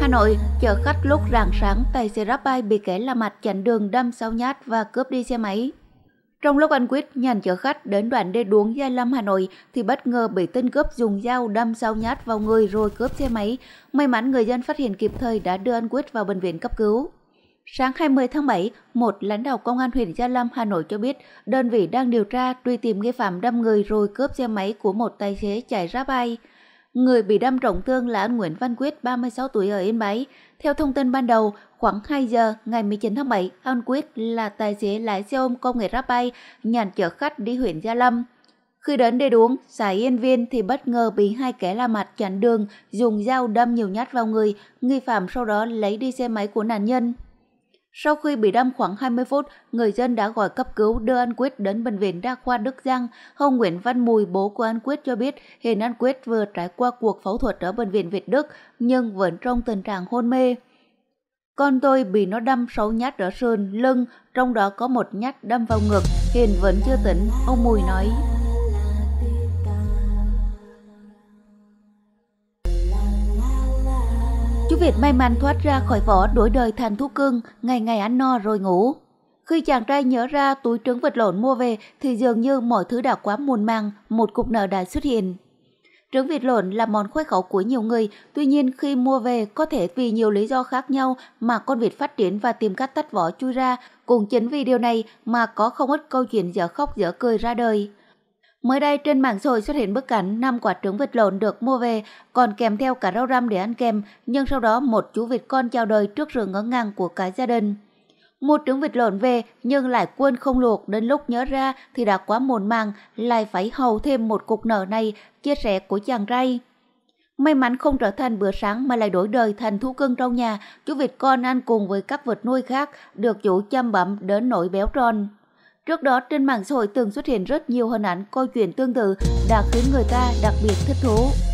Hà Nội, chở khách lúc rạng sáng, tài xế Grabby bị kẻ la mặt chặn đường đâm sáu nhát và cướp đi xe máy. Trong lúc anh Quyết nhàn chở khách đến đoạn đê đuống Gia Lâm Hà Nội thì bất ngờ bị tên cướp dùng dao đâm sáu nhát vào người rồi cướp xe máy. May mắn người dân phát hiện kịp thời đã đưa anh Quyết vào bệnh viện cấp cứu. Sáng 20 tháng 7, một lãnh đạo công an huyện Gia Lâm Hà Nội cho biết đơn vị đang điều tra truy tìm nghi phạm đâm người rồi cướp xe máy của một tài xế chạy ra bay. Người bị đâm trọng thương là anh Nguyễn Văn Quyết, 36 tuổi ở Yên Bái. Theo thông tin ban đầu, khoảng 2 giờ ngày 19 tháng 7, anh Quyết là tài xế lái xe ôm công nghệ bay nhàn chở khách đi huyện Gia Lâm. Khi đến để uống, giải yên viên thì bất ngờ bị hai kẻ la mặt chặn đường, dùng dao đâm nhiều nhát vào người. Nghi phạm sau đó lấy đi xe máy của nạn nhân. Sau khi bị đâm khoảng 20 phút, người dân đã gọi cấp cứu đưa An Quyết đến bệnh viện đa khoa Đức Giang. Ông Nguyễn Văn Mùi, bố của An Quyết cho biết hiện An Quyết vừa trải qua cuộc phẫu thuật ở bệnh viện Việt Đức nhưng vẫn trong tình trạng hôn mê. Con tôi bị nó đâm 6 nhát ở sườn, lưng, trong đó có một nhát đâm vào ngực, hiện vẫn chưa tỉnh, ông Mùi nói. Việt may mắn thoát ra khỏi vỏ đuổi đời thành thú cưng, ngày ngày ăn no rồi ngủ. Khi chàng trai nhớ ra túi trứng vật lộn mua về thì dường như mọi thứ đã quá muôn màng, một cục nợ đã xuất hiện. Trứng vịt lộn là món khoái khẩu của nhiều người, tuy nhiên khi mua về có thể vì nhiều lý do khác nhau mà con vịt phát triển và tìm cách tách vỏ chui ra. Cùng chính vì điều này mà có không ít câu chuyện dở khóc dở cười ra đời. Mới đây trên mạng rồi xuất hiện bức ảnh năm quả trứng vịt lộn được mua về còn kèm theo cả rau răm để ăn kèm, nhưng sau đó một chú vịt con chào đời trước rừng ngỡ ngàng của cả gia đình. Một trứng vịt lộn về nhưng lại quên không luộc, đến lúc nhớ ra thì đã quá muộn màng, lại phải hầu thêm một cục nợ này, chia sẻ của chàng ray. May mắn không trở thành bữa sáng mà lại đổi đời thành thú cưng trong nhà, chú vịt con ăn cùng với các vịt nuôi khác, được chủ chăm bẩm đến nỗi béo tròn. Trước đó, trên mạng xã hội từng xuất hiện rất nhiều hình ảnh câu chuyện tương tự đã khiến người ta đặc biệt thích thú.